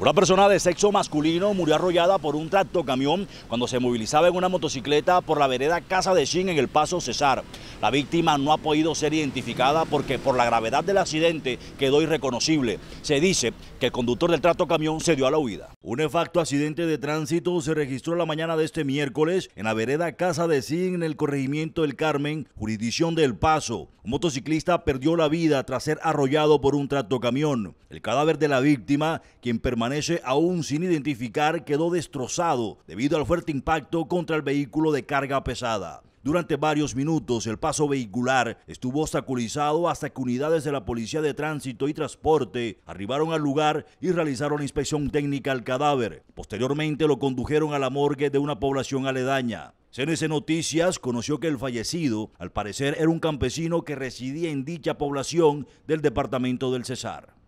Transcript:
Una persona de sexo masculino murió arrollada por un camión cuando se movilizaba en una motocicleta por la vereda Casa de Chin en el Paso Cesar. La víctima no ha podido ser identificada porque por la gravedad del accidente quedó irreconocible. Se dice que el conductor del tractocamión se dio a la huida. Un nefacto accidente de tránsito se registró la mañana de este miércoles en la vereda Casa de Chin en el corregimiento del Carmen, jurisdicción del Paso. Un motociclista perdió la vida tras ser arrollado por un camión. El cadáver de la víctima, quien permaneció aún sin identificar quedó destrozado debido al fuerte impacto contra el vehículo de carga pesada. Durante varios minutos el paso vehicular estuvo obstaculizado hasta que unidades de la Policía de Tránsito y Transporte arribaron al lugar y realizaron la inspección técnica al cadáver. Posteriormente lo condujeron a la morgue de una población aledaña. CNC Noticias conoció que el fallecido, al parecer, era un campesino que residía en dicha población del departamento del Cesar.